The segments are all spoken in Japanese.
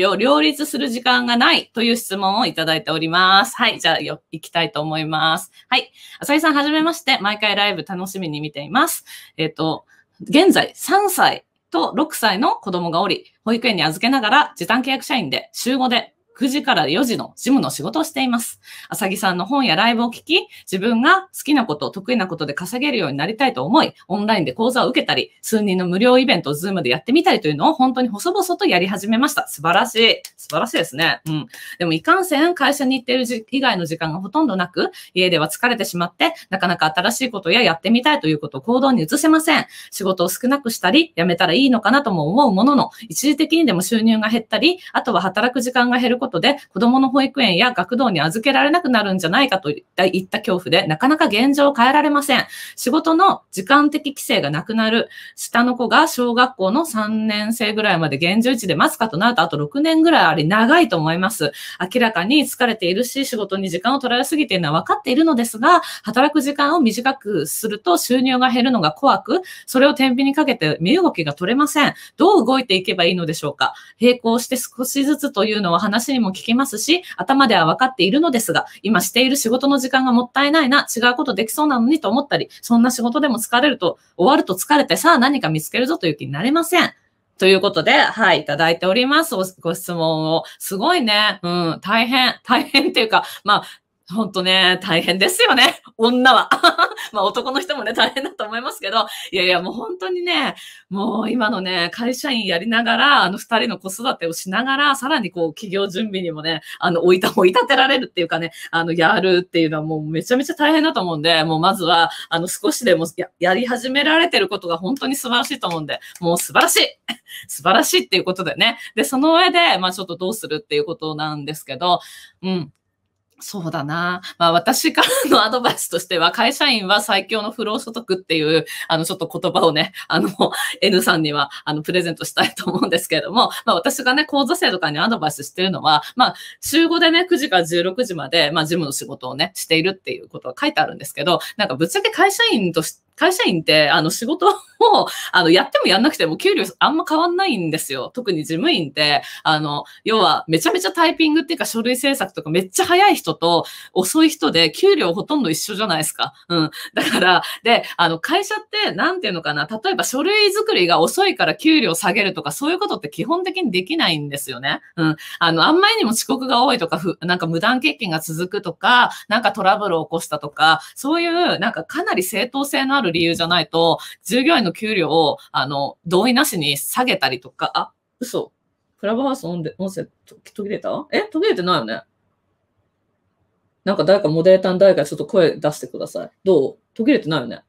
備を両立する時間がないという質問をいただいております。はい、じゃあよ、行きたいと思います。はい、浅井さんはじめまして、毎回ライブ楽しみに見ています。えっ、ー、と、現在3歳と6歳の子供がおり、保育園に預けながら時短契約社員で週5で9時から4時のジムの仕事をしています。あさぎさんの本やライブを聞き、自分が好きなこと、得意なことで稼げるようになりたいと思い、オンラインで講座を受けたり、数人の無料イベントをズームでやってみたりというのを本当に細々とやり始めました。素晴らしい。素晴らしいですね。うん。でもいかんせん会社に行っている以外の時間がほとんどなく、家では疲れてしまって、なかなか新しいことややってみたいということを行動に移せません。仕事を少なくしたり、辞めたらいいのかなとも思うものの、一時的にでも収入が減ったり、あとは働く時間が減ることことで、子供の保育園や学童に預けられなくなるんじゃないかといった恐怖で、なかなか現状を変えられません。仕事の時間的規制がなくなる。下の子が小学校の3年生ぐらいまで現状値で待つかとなると、あと6年ぐらいあり、長いと思います。明らかに疲れているし、仕事に時間を取られすぎているのは分かっているのですが、働く時間を短くすると収入が減るのが怖く、それを天秤にかけて身動きが取れません。どう動いていけばいいのでしょうか。並行して少しずつというのは話ににも聞きますし、頭では分かっているのですが、今している仕事の時間がもったいないな、違うことできそうなのにと思ったり、そんな仕事でも疲れると、終わると疲れて、さあ何か見つけるぞという気になれません。ということで、はい、いただいております。ご質問を。すごいね。うん、大変。大変っていうか、まあ、ほんとね、大変ですよね。女は。まあ男の人もね、大変だと思いますけど、いやいや、もう本当にね、もう今のね、会社員やりながら、あの二人の子育てをしながら、さらにこう、企業準備にもね、あの、置いた、追い立てられるっていうかね、あの、やるっていうのはもうめちゃめちゃ大変だと思うんで、もうまずは、あの、少しでもややり始められてることが本当に素晴らしいと思うんで、もう素晴らしい 素晴らしいっていうことでね。で、その上で、まあちょっとどうするっていうことなんですけど、うん。そうだな。まあ私からのアドバイスとしては、会社員は最強の不労所得っていう、あのちょっと言葉をね、あの N さんにはあのプレゼントしたいと思うんですけれども、まあ私がね、講座生とかにアドバイスしてるのは、まあ週5でね、9時から16時まで、まあ事務の仕事をね、しているっていうことが書いてあるんですけど、なんかぶっちゃけ会社員として、会社員って、あの、仕事をあの、やってもやんなくても給料あんま変わんないんですよ。特に事務員って、あの、要はめちゃめちゃタイピングっていうか書類制作とかめっちゃ早い人と遅い人で給料ほとんど一緒じゃないですか。うん。だから、で、あの、会社ってなんていうのかな、例えば書類作りが遅いから給料下げるとかそういうことって基本的にできないんですよね。うん。あの、あんまりにも遅刻が多いとか、ふなんか無断欠勤が続くとか、なんかトラブルを起こしたとか、そういうなんかかなり正当性のあるる理由じゃないと、従業員の給料を、あの、同意なしに下げたりとか、あ、嘘。クラブハウス音で音声と途切れたえ途切れてないよねなんか誰かモデレーターの誰かちょっと声出してください。どう途切れてないよね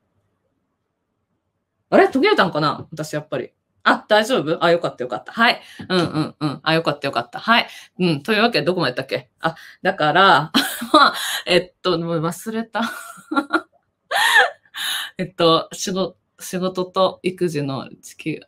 あれ途切れたんかな私やっぱり。あ、大丈夫あ、よかったよかった。はい。うんうんうん。あ、よかったよかった。はい。うん。というわけで、どこまでやったっけあ、だから、まあ、えっと、もう忘れた。えっと、仕事、仕事と育児の地球。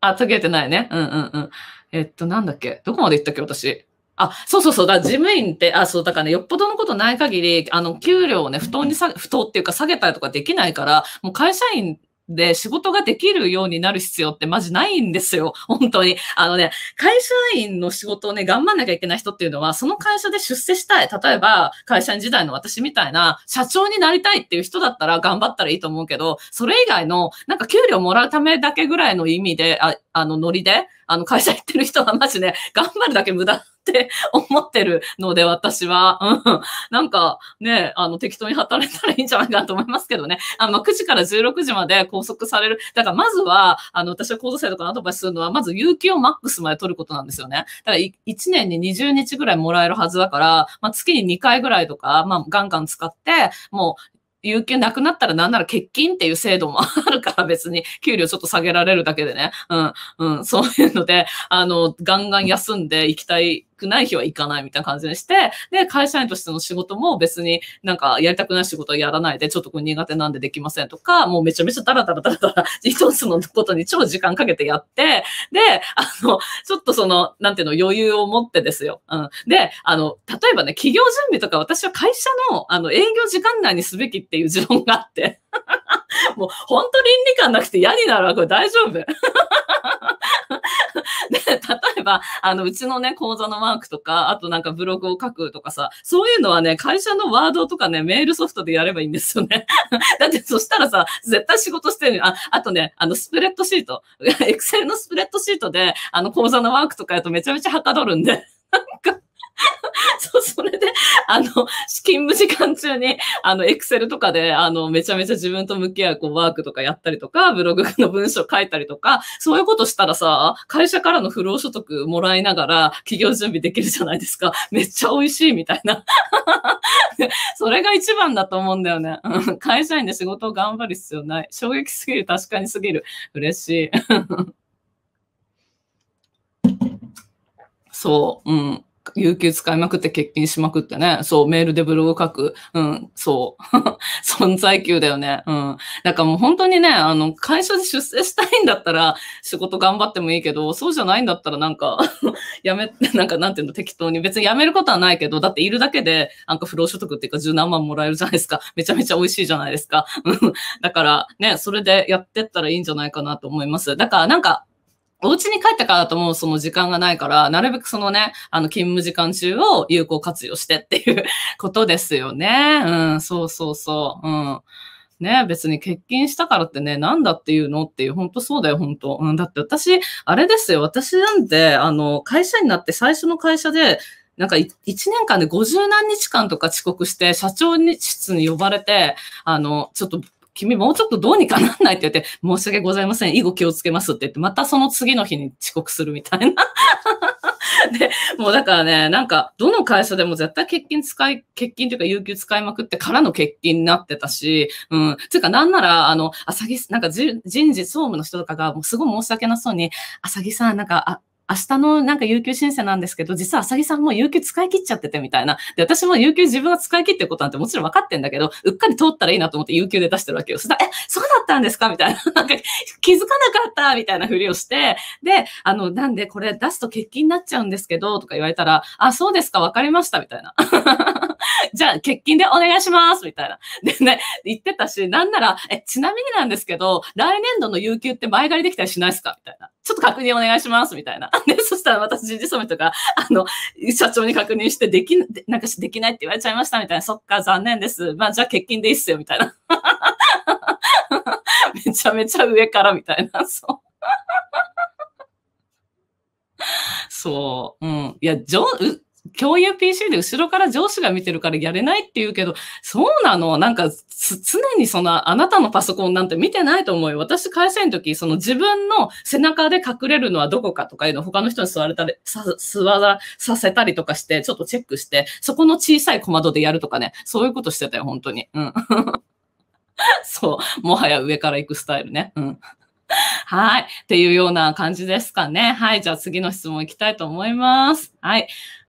あ、途切れてないね。うんうんうん。えっと、なんだっけどこまで行ったっけ私。あ、そうそうそう。だ事務員って、あ、そう、だからね、よっぽどのことない限り、あの、給料をね、不当にさ、不当っていうか下げたりとかできないから、もう会社員で仕事ができるようになる必要ってマジないんですよ。本当に。あのね、会社員の仕事をね、頑張んなきゃいけない人っていうのは、その会社で出世したい。例えば、会社員時代の私みたいな、社長になりたいっていう人だったら頑張ったらいいと思うけど、それ以外の、なんか給料もらうためだけぐらいの意味で、ああの、ノリで、あの、会社行ってる人はマジね、頑張るだけ無駄って 思ってるので、私は。うん。なんか、ね、あの、適当に働いたらいいんじゃないかなと思いますけどね。あの、9時から16時まで拘束される。だから、まずは、あの、私は高度生とかのアドバイスするのは、まず、有給をマックスまで取ることなんですよね。だから、1年に20日ぐらいもらえるはずだから、まあ、月に2回ぐらいとか、まあ、ガンガン使って、もう、有給なくなったらなんなら欠勤っていう制度もあるから別に給料ちょっと下げられるだけでね。うん、うん、そういうので、あの、ガンガン休んでいきたいくない日は行かないみたいな感じにして、で、会社員としての仕事も別になんかやりたくない仕事はやらないで、ちょっとこれ苦手なんでできませんとか、もうめちゃめちゃダラダラダラダラ 一つのことに超時間かけてやって、で、あの、ちょっとその、なんていうの、余裕を持ってですよ。うん。で、あの、例えばね、企業準備とか私は会社の、あの、営業時間内にすべきっていう持論があって。もう本当倫理観なくて嫌になるわ、これ大丈夫。例えば、あの、うちのね、講座のワークとか、あとなんかブログを書くとかさ、そういうのはね、会社のワードとかね、メールソフトでやればいいんですよね。だってそしたらさ、絶対仕事してるあ、あとね、あの、スプレッドシート。エクセルのスプレッドシートで、あの、講座のワークとかやるとめちゃめちゃはかどるんで。そう、それで、あの、勤務時間中に、あの、エクセルとかで、あの、めちゃめちゃ自分と向き合う、こう、ワークとかやったりとか、ブログの文章書いたりとか、そういうことしたらさ、会社からの不労所得もらいながら、企業準備できるじゃないですか。めっちゃ美味しいみたいな。それが一番だと思うんだよね。うん、会社員で仕事を頑張る必要ない。衝撃すぎる、確かにすぎる。嬉しい。そう、うん。有給使いまくって欠勤しまくってね。そう、メールでブログ書く。うん、そう。存在級だよね。うん。だからもう本当にね、あの、会社で出世したいんだったら仕事頑張ってもいいけど、そうじゃないんだったらなんか やめ、なんかなんていうの適当に。別に辞めることはないけど、だっているだけで、なんか不労所得っていうか十何万もらえるじゃないですか。めちゃめちゃ美味しいじゃないですか。うん。だからね、それでやってったらいいんじゃないかなと思います。だからなんか、お家に帰ってからともうその時間がないから、なるべくそのね、あの、勤務時間中を有効活用してっていうことですよね。うん、そうそうそう。うん。ね、別に欠勤したからってね、なんだっていうのっていう、本当そうだよ、本当うん、だって私、あれですよ、私なんて、あの、会社になって最初の会社で、なんか1年間で50何日間とか遅刻して、社長室に呼ばれて、あの、ちょっと君もうちょっとどうにかなんないって言って、申し訳ございません。以後気をつけますって言って、またその次の日に遅刻するみたいな。で、もうだからね、なんか、どの会社でも絶対欠勤使い、欠勤というか、有給使いまくってからの欠勤になってたし、うん。つうか、なんなら、あの、あさぎ、なんか人事総務の人とかが、もうすごい申し訳なそうに、あさぎさん、なんか、あ、明日のなんか有給申請なんですけど、実はあさぎさんも有給使い切っちゃっててみたいな。で、私も有給自分が使い切ってることなんてもちろん分かってんだけど、うっかり通ったらいいなと思って有給で出してるわけよ。そしたら、え、そうだったんですかみたいな。なんか 気づかなかったみたいなふりをして、で、あの、なんでこれ出すと欠勤になっちゃうんですけど、とか言われたら、あ、そうですか、分かりました、みたいな。じゃあ、欠勤でお願いしますみたいな。でね、言ってたし、なんなら、え、ちなみになんですけど、来年度の有給って前借りできたりしないですかみたいな。ちょっと確認お願いしますみたいな。で、そしたら私、人事染めとか、あの、社長に確認して、でき、なんかできないって言われちゃいましたみたいな。そっか、残念です。まあ、じゃあ欠勤でいいっすよ、みたいな。めちゃめちゃ上からみたいな、そう。そう。うん。いや、上、う、共有 PC で後ろから上司が見てるからやれないって言うけど、そうなのなんか、常にその、あなたのパソコンなんて見てないと思うよ。私、会社員の時、その自分の背中で隠れるのはどこかとかいうの他の人に座れたり、さ、座らさせたりとかして、ちょっとチェックして、そこの小さい小窓でやるとかね、そういうことしてたよ、本当に。うん。そう。もはや上から行くスタイルね。うん。はい。っていうような感じですかね。はい。じゃあ次の質問いきたいと思います。はい。